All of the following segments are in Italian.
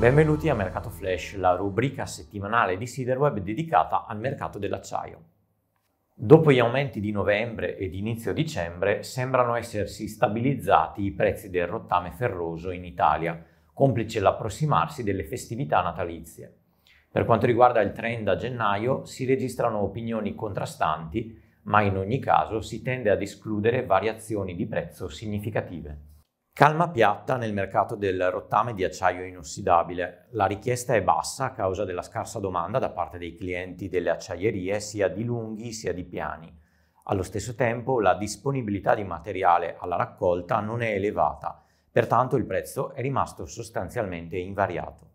Benvenuti a Mercato Flash, la rubrica settimanale di Siderweb dedicata al mercato dell'acciaio. Dopo gli aumenti di novembre ed inizio dicembre sembrano essersi stabilizzati i prezzi del rottame ferroso in Italia, complice l'approssimarsi delle festività natalizie. Per quanto riguarda il trend a gennaio si registrano opinioni contrastanti, ma in ogni caso si tende ad escludere variazioni di prezzo significative. Calma piatta nel mercato del rottame di acciaio inossidabile. La richiesta è bassa a causa della scarsa domanda da parte dei clienti delle acciaierie sia di lunghi sia di piani. Allo stesso tempo la disponibilità di materiale alla raccolta non è elevata, pertanto il prezzo è rimasto sostanzialmente invariato.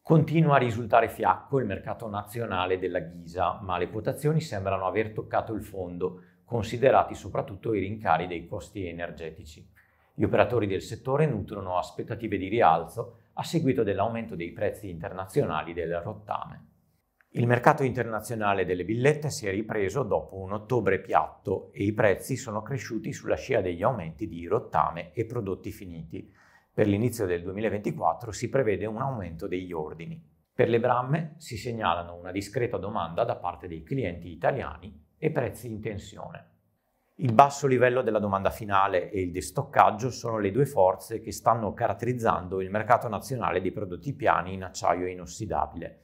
Continua a risultare fiacco il mercato nazionale della ghisa, ma le quotazioni sembrano aver toccato il fondo, considerati soprattutto i rincari dei costi energetici. Gli operatori del settore nutrono aspettative di rialzo a seguito dell'aumento dei prezzi internazionali del rottame. Il mercato internazionale delle billette si è ripreso dopo un ottobre piatto e i prezzi sono cresciuti sulla scia degli aumenti di rottame e prodotti finiti. Per l'inizio del 2024 si prevede un aumento degli ordini. Per le bramme si segnalano una discreta domanda da parte dei clienti italiani e prezzi in tensione. Il basso livello della domanda finale e il destoccaggio sono le due forze che stanno caratterizzando il mercato nazionale dei prodotti piani in acciaio inossidabile.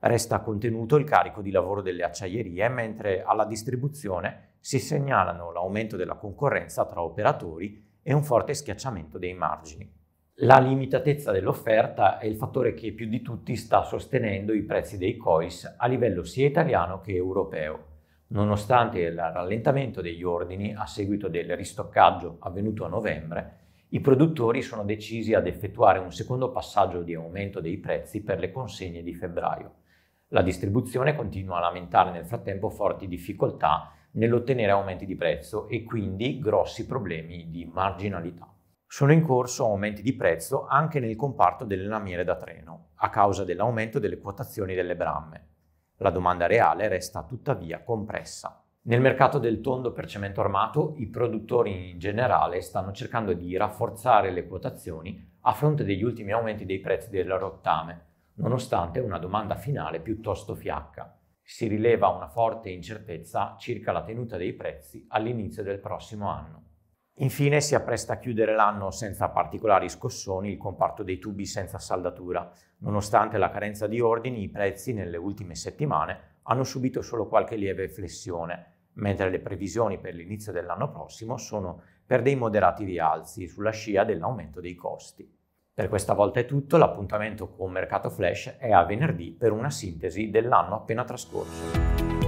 Resta contenuto il carico di lavoro delle acciaierie, mentre alla distribuzione si segnalano l'aumento della concorrenza tra operatori e un forte schiacciamento dei margini. La limitatezza dell'offerta è il fattore che più di tutti sta sostenendo i prezzi dei COIS a livello sia italiano che europeo. Nonostante il rallentamento degli ordini a seguito del ristoccaggio avvenuto a novembre, i produttori sono decisi ad effettuare un secondo passaggio di aumento dei prezzi per le consegne di febbraio. La distribuzione continua a lamentare nel frattempo forti difficoltà nell'ottenere aumenti di prezzo e quindi grossi problemi di marginalità. Sono in corso aumenti di prezzo anche nel comparto delle lamiere da treno, a causa dell'aumento delle quotazioni delle bramme, la domanda reale resta tuttavia compressa. Nel mercato del tondo per cemento armato i produttori in generale stanno cercando di rafforzare le quotazioni a fronte degli ultimi aumenti dei prezzi del rottame, nonostante una domanda finale piuttosto fiacca. Si rileva una forte incertezza circa la tenuta dei prezzi all'inizio del prossimo anno. Infine si appresta a chiudere l'anno senza particolari scossoni il comparto dei tubi senza saldatura. Nonostante la carenza di ordini, i prezzi nelle ultime settimane hanno subito solo qualche lieve flessione, mentre le previsioni per l'inizio dell'anno prossimo sono per dei moderati rialzi sulla scia dell'aumento dei costi. Per questa volta è tutto, l'appuntamento con Mercato Flash è a venerdì per una sintesi dell'anno appena trascorso.